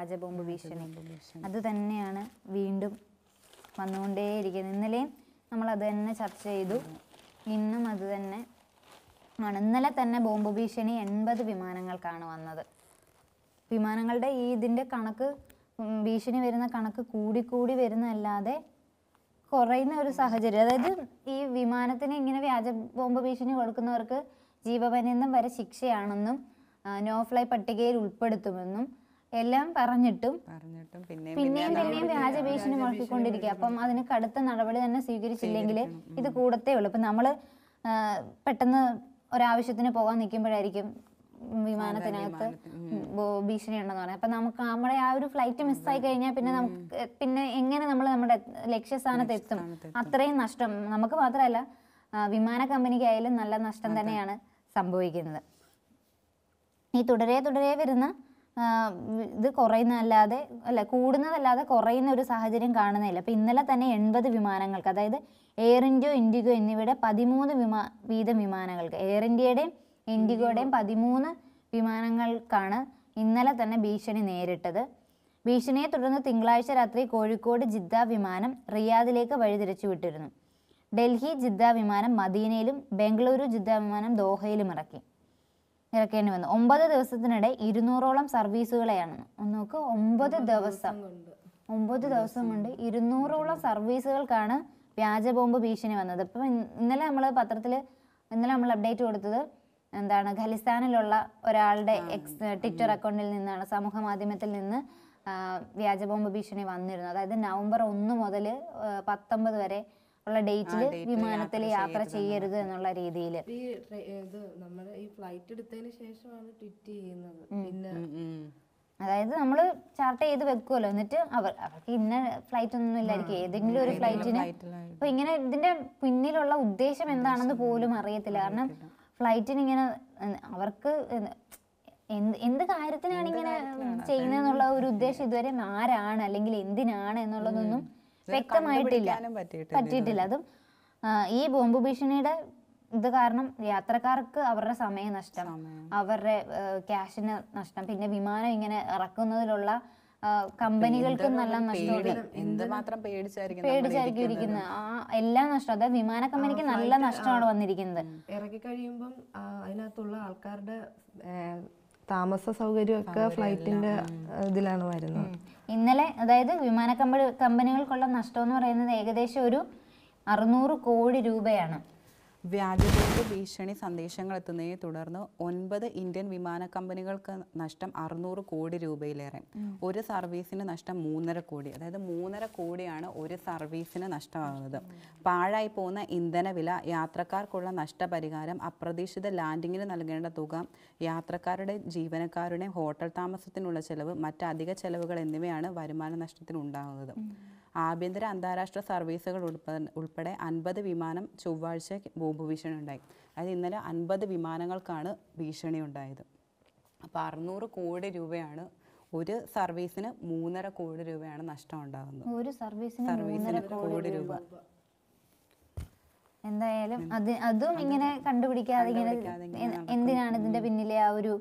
രാജബോംബ് ഭീഷണി അത് തന്നെയാണ് വീണ്ടും വന്നുകൊണ്ടേയിരിക്കുന്നത് ഇന്നലെയും നമ്മൾ അത് തന്നെ ചർച്ച ചെയ്തു ഇന്നും അത് തന്നെ ആണ് ഇന്നലെ തന്നെ ബോംബ് ഭീഷണി എൺപത് വിമാനങ്ങൾക്കാണ് വന്നത് വിമാനങ്ങളുടെ ഈ ഇതിൻ്റെ കണക്ക് ഭീഷണി വരുന്ന കണക്ക് കൂടിക്കൂടി വരുന്നതല്ലാതെ കുറയുന്ന ഒരു സാഹചര്യം അതായത് ഈ വിമാനത്തിന് ഇങ്ങനെ വ്യാജ ബോംബ് ഭീഷണി കൊടുക്കുന്നവർക്ക് ജീവപര്യന്തം വരെ ശിക്ഷയാണെന്നും നോ ഫ്ലൈ പട്ടികയിൽ ഉൾപ്പെടുത്തുമെന്നും എല്ലാം പറഞ്ഞിട്ടും പറഞ്ഞിട്ടും പിന്നെ പിന്നെയും പിന്നെയും വ്യാജ ഭീഷണി മുഴക്കിക്കൊണ്ടിരിക്കുക അപ്പം അതിന് കടുത്ത നടപടി തന്നെ സ്വീകരിച്ചില്ലെങ്കിൽ ഇത് കൂടത്തേ ഉള്ളൂ ഇപ്പൊ നമ്മള് പെട്ടെന്ന് ഒരാവശ്യത്തിന് പോകാൻ നിൽക്കുമ്പോഴായിരിക്കും വിമാനത്തിനകത്ത് ഭീഷണി ഉണ്ടെന്ന് പറയാം അപ്പൊ നമുക്ക് നമ്മുടെ ആ ഒരു ഫ്ലൈറ്റ് മിസ്സായി കഴിഞ്ഞാൽ പിന്നെ നമുക്ക് പിന്നെ എങ്ങനെ നമ്മൾ നമ്മുടെ ലക്ഷ്യസ്ഥാനത്ത് എത്തും അത്രയും നഷ്ടം നമുക്ക് മാത്രമല്ല വിമാന കമ്പനിക്കായാലും നല്ല നഷ്ടം തന്നെയാണ് സംഭവിക്കുന്നത് ഈ തുടരെ തുടരെ വരുന്ന ഇത് കുറയുന്നതല്ലാതെ അല്ല കൂടുന്നതല്ലാതെ കുറയുന്ന ഒരു സാഹചര്യം കാണുന്നില്ല അപ്പോൾ ഇന്നലെ തന്നെ എൺപത് വിമാനങ്ങൾക്ക് അതായത് എയർ ഇന്ത്യ ഇൻഡിഗോ എന്നിവയുടെ പതിമൂന്ന് വിമാ വീതം വിമാനങ്ങൾക്ക് എയർ ഇന്ത്യയുടെയും ഇൻഡിഗോയുടെയും പതിമൂന്ന് വിമാനങ്ങൾക്കാണ് ഇന്നലെ തന്നെ ഭീഷണി നേരിട്ടത് ഭീഷണിയെ തുടർന്ന് തിങ്കളാഴ്ച രാത്രി കോഴിക്കോട് ജിദ്ദ വിമാനം റിയാദിലേക്ക് വഴിതിരിച്ചു വിട്ടിരുന്നു ഡൽഹി ജിദ്ദ വിമാനം മദീനയിലും ബംഗളൂരു ജിദ്ദ വിമാനം ദോഹയിലും ഇറക്കി ഇറക്കേണ്ടി വന്നു ഒമ്പത് ദിവസത്തിനിടെ ഇരുന്നൂറോളം സർവീസുകളെയാണ് ഒന്ന് നോക്ക് ഒമ്പത് ദിവസം ഒമ്പത് ദിവസം കൊണ്ട് ഇരുന്നൂറോളം സർവീസുകൾക്കാണ് വ്യാജ ബോംബ് ഭീഷണി വന്നത് ഇപ്പൊ ഇന്നലെ നമ്മൾ പത്രത്തിൽ ഇന്നലെ നമ്മൾ അപ്ഡേറ്റ് കൊടുത്തത് എന്താണ് ഖലിസ്ഥാനിലുള്ള ഒരാളുടെ എക്സ് ട്വിറ്റർ അക്കൗണ്ടിൽ നിന്നാണ് സമൂഹ മാധ്യമത്തിൽ നിന്ന് വ്യാജ ബോംബ് ഭീഷണി വന്നിരുന്നത് അതായത് നവംബർ ഒന്ന് മുതൽ പത്തൊമ്പത് വരെ ഉള്ള ഡേറ്റിൽ വിമാനത്തിൽ യാത്ര ചെയ്യരുത് എന്നുള്ള രീതിയിൽ ഈ ഈ ഫ്ലൈറ്റ് ശേഷമാണ് ട്വിറ്റ് ചെയ്യുന്നത് പിന്നെ അതായത് നമ്മൾ ചാർട്ട് ചെയ്ത് വെക്കുമല്ലോ എന്നിട്ട് അവർ അവർക്ക് ഇന്ന ഫ്ലൈറ്റ് ഒന്നും ഇല്ലായിരിക്കും ഏതെങ്കിലും ഒരു ഫ്ലൈറ്റിന് അപ്പൊ ഇങ്ങനെ ഇതിന്റെ പിന്നിലുള്ള ഉദ്ദേശം എന്താണെന്ന് പോലും അറിയത്തില്ല കാരണം ഫ്ലൈറ്റിന് ഇങ്ങനെ അവർക്ക് എന്ത് എന്ത് കാര്യത്തിനാണ് ഇങ്ങനെ ചെയ്യുന്നതെന്നുള്ള ഒരു ഉദ്ദേശം ഇതുവരെ ആരാണ് അല്ലെങ്കിൽ എന്തിനാണ് എന്നുള്ളതൊന്നും വ്യക്തമായിട്ടില്ല പറ്റിയിട്ടില്ല അതും ഈ ബോംബ് ഭീഷണിയുടെ ഇത് കാരണം യാത്രക്കാർക്ക് അവരുടെ സമയം നഷ്ടം അവരുടെ ക്യാഷിന് നഷ്ടം പിന്നെ വിമാനം ഇങ്ങനെ ഇറക്കുന്നതിലുള്ള കമ്പനികൾക്കും നല്ല നഷ്ടം പേടിച്ചായിരിക്കും ഇരിക്കുന്നത് ആ എല്ലാ നഷ്ടം അതായത് വിമാന കമ്പനിക്ക് നല്ല നഷ്ടമാണ് വന്നിരിക്കുന്നത് ഇറക്കി കഴിയുമ്പം അതിനകത്തുള്ള ആൾക്കാരുടെ താമസ സൗകര്യമൊക്കെ ഫ്ലൈറ്റിന്റെ ഇതിലാണ് വരുന്നത് ഇന്നലെ അതായത് വിമാന കമ്പനി കമ്പനികൾക്കുള്ള എന്ന് പറയുന്നത് ഏകദേശം ഒരു അറുന്നൂറ് കോടി രൂപയാണ് വ്യാജതയുടെ ഭീഷണി സന്ദേശങ്ങൾ എത്തുന്നതിനെ തുടർന്ന് ഒൻപത് ഇന്ത്യൻ വിമാന കമ്പനികൾക്ക് നഷ്ടം അറുന്നൂറ് കോടി രൂപയിലേറെ ഒരു സർവീസിന് നഷ്ടം മൂന്നര കോടി അതായത് മൂന്നര കോടിയാണ് ഒരു സർവീസിന് നഷ്ടമാകുന്നത് പാഴായി പോകുന്ന ഇന്ധനവില യാത്രക്കാർക്കുള്ള നഷ്ടപരിഹാരം അപ്രതീക്ഷിത ലാൻഡിങ്ങിന് നൽകേണ്ട തുക യാത്രക്കാരുടെ ജീവനക്കാരുടെ ഹോട്ടൽ താമസത്തിനുള്ള ചെലവ് മറ്റധിക ചെലവുകൾ എന്നിവയാണ് വരുമാന നഷ്ടത്തിനുണ്ടാകുന്നത് ആഭ്യന്തര അന്താരാഷ്ട്ര സർവീസുകൾ ഉൾപ്പെടെ അൻപത് വിമാനം ചൊവ്വാഴ്ച ഭൂഭീഷണി ഉണ്ടായി അതായത് ഇന്നലെ അൻപത് വിമാനങ്ങൾക്കാണ് ഭീഷണി ഉണ്ടായത് അപ്പോൾ അറുന്നൂറ് കോടി രൂപയാണ് ഒരു സർവീസിന് മൂന്നര കോടി രൂപയാണ് നഷ്ടം ഉണ്ടാകുന്നത് ഒരു സർവീസിന് കോടി രൂപ എന്തായാലും അത് അതും ഇങ്ങനെ കണ്ടുപിടിക്കാതെ ഇങ്ങനെ എന്തിനാണ് ഇതിന്റെ പിന്നിലെ ആ ഒരു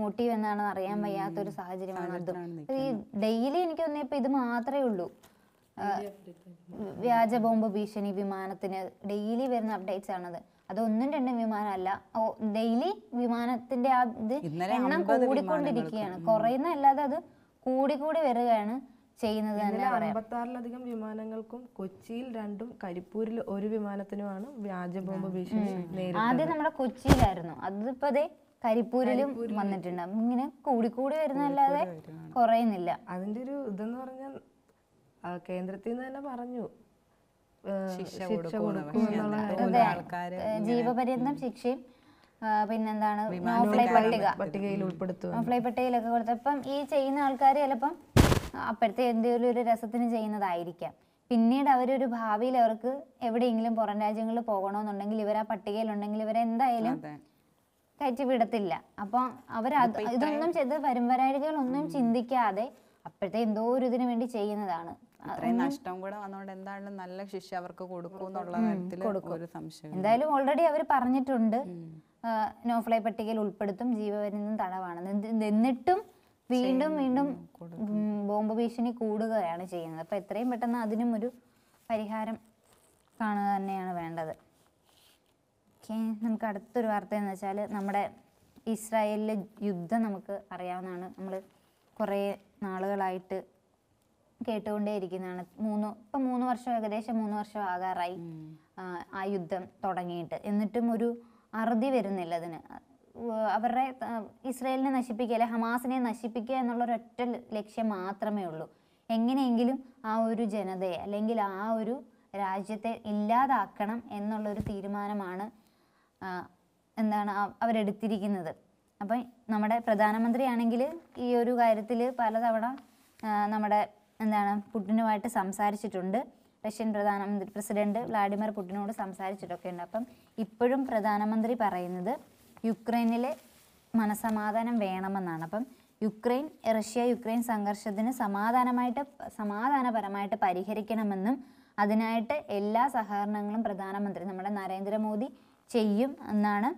മോട്ടീവ് എന്നാണെന്ന് അറിയാൻ വയ്യാത്ത ഒരു സാഹചര്യമാണ് അതും ഡെയിലി എനിക്ക് തോന്നിയപ്പോ ഇത് മാത്രമേ ഉള്ളൂ വ്യാജ ബോംബ് ഭീഷണി വിമാനത്തിന് ഡെയിലി വരുന്ന അപ്ഡേറ്റ്സ് ആണത് അത് ഒന്നും രണ്ടും വിമാനമല്ല ഓ ഡെയിലി വിമാനത്തിന്റെ ആ ഇത് എണ്ണം കൂടിക്കൊണ്ടിരിക്കുകയാണ് കുറയുന്ന അല്ലാതെ അത് കൂടിക്കൂടി വരികയാണ് ചെയ്യുന്നത് തന്നെ അമ്പത്താറിലധികം വിമാനങ്ങൾക്കും കൊച്ചിയിൽ രണ്ടും കരിപ്പൂരിൽ ഒരു വിമാനത്തിനുമാണ് വ്യാജ ബോംബ് ഭീഷണി ആദ്യം നമ്മുടെ കൊച്ചിയിലായിരുന്നു അതിപ്പോ അതെ കരിപ്പൂരിലും വന്നിട്ടുണ്ട് ഇങ്ങനെ കൂടിക്കൂടി വരുന്നല്ലാതെ കുറയുന്നില്ല അതിന്റെ ഒരു ഇതെന്ന് പറഞ്ഞാൽ കേന്ദ്രത്തിൽ നിന്ന് തന്നെ പറഞ്ഞു ശിക്ഷ ജീവപര്യന്തം ശിക്ഷയും പിന്നെന്താണ് നോഫ്ലൈ പട്ടിക പട്ടികയിൽ ഉൾപ്പെടുത്തും പട്ടികയിലൊക്കെ കൊടുത്തപ്പം ഈ ചെയ്യുന്ന ആൾക്കാർ ചിലപ്പം അപ്പോഴത്തെ എന്തെങ്കിലും ഒരു രസത്തിന് ചെയ്യുന്നതായിരിക്കാം പിന്നീട് അവരൊരു ഭാവിയിൽ അവർക്ക് എവിടെയെങ്കിലും പുറം രാജ്യങ്ങളിൽ പോകണമെന്നുണ്ടെങ്കിൽ ഇവർ ആ പട്ടികയിലുണ്ടെങ്കിൽ എന്തായാലും കയറ്റി വിടത്തില്ല അപ്പൊ അവർ ഇതൊന്നും ചെയ്ത് ഒന്നും ചിന്തിക്കാതെ അപ്പോഴത്തെ എന്തോ ഒരു ഇതിനു വേണ്ടി ചെയ്യുന്നതാണ് നഷ്ടം എന്തായാലും നല്ല ശിക്ഷ അവർക്ക് എന്നുള്ള ഒരു എന്തായാലും ഓൾറെഡി അവർ പറഞ്ഞിട്ടുണ്ട് നോഫ്ലൈ പട്ടികയിൽ ഉൾപ്പെടുത്തും ജീവപര്യന്തം തടവാണ് എന്നിട്ടും വീണ്ടും വീണ്ടും ബോംബ് ഭീഷണി കൂടുകയാണ് ചെയ്യുന്നത് അപ്പൊ എത്രയും പെട്ടെന്ന് അതിനും ഒരു പരിഹാരം കാണുക തന്നെയാണ് വേണ്ടത് നമുക്ക് അടുത്തൊരു വാർത്ത എന്ന് വെച്ചാൽ നമ്മുടെ ഇസ്രായേലിലെ യുദ്ധം നമുക്ക് അറിയാവുന്നതാണ് നമ്മൾ കുറേ നാളുകളായിട്ട് കേട്ടുകൊണ്ടേയിരിക്കുന്നതാണ് മൂന്ന് ഇപ്പൊ മൂന്ന് വർഷം ഏകദേശം മൂന്ന് വർഷം ആകാറായി ആ യുദ്ധം തുടങ്ങിയിട്ട് എന്നിട്ടും ഒരു അറുതി വരുന്നില്ല അതിന് അവരുടെ ഇസ്രയേലിനെ നശിപ്പിക്കുക അല്ലെ ഹമാസിനെ നശിപ്പിക്കുക എന്നുള്ള ഒരൊറ്റ ലക്ഷ്യം മാത്രമേ ഉള്ളൂ എങ്ങനെയെങ്കിലും ആ ഒരു ജനതയെ അല്ലെങ്കിൽ ആ ഒരു രാജ്യത്തെ ഇല്ലാതാക്കണം എന്നുള്ളൊരു തീരുമാനമാണ് എന്താണ് അവരെടുത്തിരിക്കുന്നത് അപ്പം നമ്മുടെ പ്രധാനമന്ത്രിയാണെങ്കിൽ ഈ ഒരു കാര്യത്തിൽ പലതവണ നമ്മുടെ എന്താണ് പുടിനുമായിട്ട് സംസാരിച്ചിട്ടുണ്ട് റഷ്യൻ പ്രധാനമന്ത്രി പ്രസിഡന്റ് വ്ളാഡിമിർ പുടിനോട് സംസാരിച്ചിട്ടൊക്കെ ഉണ്ട് അപ്പം ഇപ്പോഴും പ്രധാനമന്ത്രി പറയുന്നത് യുക്രൈനിലെ മനസമാധാനം വേണമെന്നാണ് അപ്പം യുക്രൈൻ റഷ്യ യുക്രൈൻ സംഘർഷത്തിന് സമാധാനമായിട്ട് സമാധാനപരമായിട്ട് പരിഹരിക്കണമെന്നും അതിനായിട്ട് എല്ലാ സഹകരണങ്ങളും പ്രധാനമന്ത്രി നമ്മുടെ നരേന്ദ്രമോദി ചെയ്യും എന്നാണ്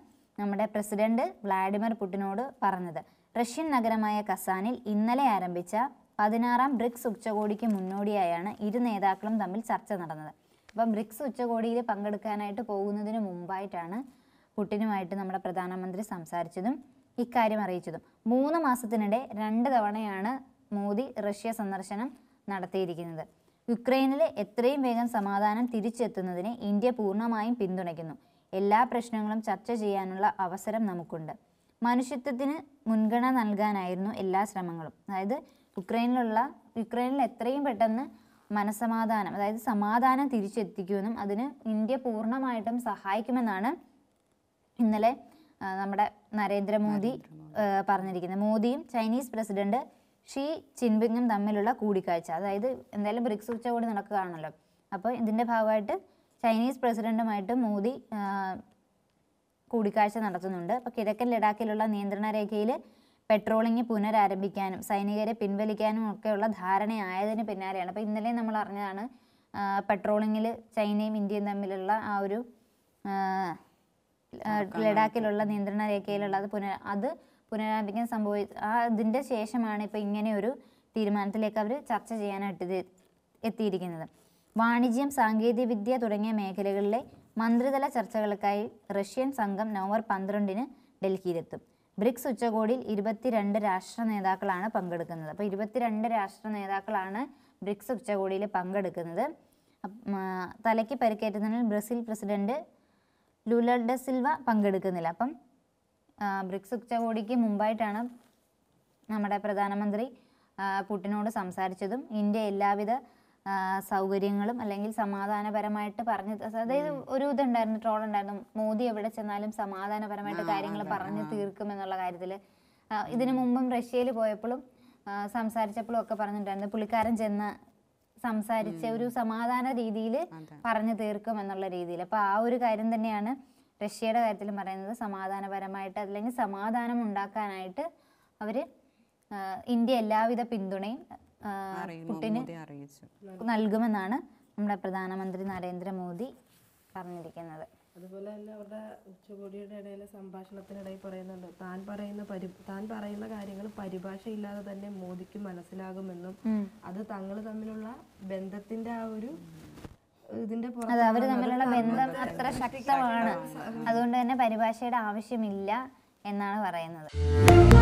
നമ്മുടെ പ്രസിഡന്റ് വ്ളാഡിമിർ പുടിനോട് പറഞ്ഞത് റഷ്യൻ നഗരമായ കസാനിൽ ഇന്നലെ ആരംഭിച്ച പതിനാറാം ബ്രിക്സ് ഉച്ചകോടിക്ക് മുന്നോടിയായാണ് ഇരു നേതാക്കളും തമ്മിൽ ചർച്ച നടന്നത് അപ്പം ബ്രിക്സ് ഉച്ചകോടിയിൽ പങ്കെടുക്കാനായിട്ട് പോകുന്നതിന് മുമ്പായിട്ടാണ് പുട്ടിനുമായിട്ട് നമ്മുടെ പ്രധാനമന്ത്രി സംസാരിച്ചതും ഇക്കാര്യം അറിയിച്ചതും മൂന്ന് മാസത്തിനിടെ രണ്ട് തവണയാണ് മോദി റഷ്യ സന്ദർശനം നടത്തിയിരിക്കുന്നത് യുക്രൈനിൽ എത്രയും വേഗം സമാധാനം തിരിച്ചെത്തുന്നതിനെ ഇന്ത്യ പൂർണ്ണമായും പിന്തുണയ്ക്കുന്നു എല്ലാ പ്രശ്നങ്ങളും ചർച്ച ചെയ്യാനുള്ള അവസരം നമുക്കുണ്ട് മനുഷ്യത്വത്തിന് മുൻഗണന നൽകാനായിരുന്നു എല്ലാ ശ്രമങ്ങളും അതായത് ഉക്രൈനിലുള്ള യുക്രൈനിൽ എത്രയും പെട്ടെന്ന് മനസമാധാനം അതായത് സമാധാനം തിരിച്ചെത്തിക്കുമെന്നും അതിന് ഇന്ത്യ പൂർണ്ണമായിട്ടും സഹായിക്കുമെന്നാണ് ഇന്നലെ നമ്മുടെ നരേന്ദ്രമോദി പറഞ്ഞിരിക്കുന്നത് മോദിയും ചൈനീസ് പ്രസിഡന്റ് ഷീ ചിൻപിങ്ങും തമ്മിലുള്ള കൂടിക്കാഴ്ച അതായത് എന്തായാലും ബ്രിക്സ് ഉച്ചകോടി നടക്കുകയാണല്ലോ അപ്പോൾ ഇതിൻ്റെ ഭാഗമായിട്ട് ചൈനീസ് പ്രസിഡന്റുമായിട്ട് മോദി കൂടിക്കാഴ്ച നടത്തുന്നുണ്ട് അപ്പോൾ കിഴക്കൻ ലഡാക്കിലുള്ള നിയന്ത്രണ രേഖയിൽ പെട്രോളിംഗ് പുനരാരംഭിക്കാനും സൈനികരെ പിൻവലിക്കാനും ഒക്കെയുള്ള ധാരണയായതിന് പിന്നാലെയാണ് അപ്പോൾ ഇന്നലെ നമ്മൾ അറിഞ്ഞതാണ് പെട്രോളിങ്ങിൽ ചൈനയും ഇന്ത്യയും തമ്മിലുള്ള ആ ഒരു ലഡാക്കിലുള്ള നിയന്ത്രണ രേഖയിലുള്ള അത് പുന അത് പുനരാരംഭിക്കാൻ സംഭവി ആ അതിൻ്റെ ശേഷമാണ് ഇപ്പോൾ ഇങ്ങനെ ഒരു തീരുമാനത്തിലേക്ക് അവർ ചർച്ച ചെയ്യാനായിട്ട് എത്തിയിരിക്കുന്നത് വാണിജ്യം സാങ്കേതികവിദ്യ തുടങ്ങിയ മേഖലകളിലെ മന്ത്രിതല ചർച്ചകൾക്കായി റഷ്യൻ സംഘം നവംബർ പന്ത്രണ്ടിന് ഡൽഹിയിലെത്തും ബ്രിക്സ് ഉച്ചകോടിയിൽ ഇരുപത്തിരണ്ട് രാഷ്ട്ര നേതാക്കളാണ് പങ്കെടുക്കുന്നത് അപ്പോൾ ഇരുപത്തിരണ്ട് രാഷ്ട്ര നേതാക്കളാണ് ബ്രിക്സ് ഉച്ചകോടിയിൽ പങ്കെടുക്കുന്നത് തലയ്ക്ക് പരിക്കേറ്റുന്നതിൽ ബ്രസീൽ പ്രസിഡന്റ് ലുലഡ സിൽവ പങ്കെടുക്കുന്നില്ല അപ്പം ബ്രിക്സ് ഉച്ചകോടിക്ക് മുമ്പായിട്ടാണ് നമ്മുടെ പ്രധാനമന്ത്രി പുടിനോട് സംസാരിച്ചതും ഇന്ത്യ എല്ലാവിധ സൗകര്യങ്ങളും അല്ലെങ്കിൽ സമാധാനപരമായിട്ട് പറഞ്ഞു അതായത് ഒരു ഇതുണ്ടായിരുന്നു ട്രോൾ ഉണ്ടായിരുന്നു മോദി എവിടെ ചെന്നാലും സമാധാനപരമായിട്ട് കാര്യങ്ങൾ പറഞ്ഞു തീർക്കും എന്നുള്ള കാര്യത്തിൽ ഇതിനു മുമ്പും റഷ്യയിൽ പോയപ്പോഴും സംസാരിച്ചപ്പോഴും ഒക്കെ പറഞ്ഞിട്ടുണ്ടായിരുന്നു പുള്ളിക്കാരൻ ചെന്ന് സംസാരിച്ച ഒരു സമാധാന രീതിയിൽ പറഞ്ഞു തീർക്കും എന്നുള്ള രീതിയിൽ അപ്പൊ ആ ഒരു കാര്യം തന്നെയാണ് റഷ്യയുടെ കാര്യത്തിലും പറയുന്നത് സമാധാനപരമായിട്ട് അല്ലെങ്കിൽ സമാധാനം ഉണ്ടാക്കാനായിട്ട് അവര് ഇന്ത്യ എല്ലാവിധ പിന്തുണയും പുട്ടിന് നൽകുമെന്നാണ് നമ്മുടെ പ്രധാനമന്ത്രി നരേന്ദ്രമോദി പറഞ്ഞിരിക്കുന്നത് അതുപോലെ തന്നെ അവരുടെ ഉച്ചകോടിയുടെ ഇടയിൽ സംഭാഷണത്തിനിടയിൽ പറയുന്നുണ്ട് താൻ പറയുന്ന പരി താൻ പറയുന്ന കാര്യങ്ങൾ പരിഭാഷയില്ലാതെ തന്നെ മോദിക്ക് മനസ്സിലാകുമെന്നും അത് തങ്ങൾ തമ്മിലുള്ള ബന്ധത്തിന്റെ ആ ഒരു ഇതിന്റെ അവർ തമ്മിലുള്ള ബന്ധം അത്ര ശക്തമാണ് അതുകൊണ്ട് തന്നെ പരിഭാഷയുടെ ആവശ്യമില്ല എന്നാണ് പറയുന്നത്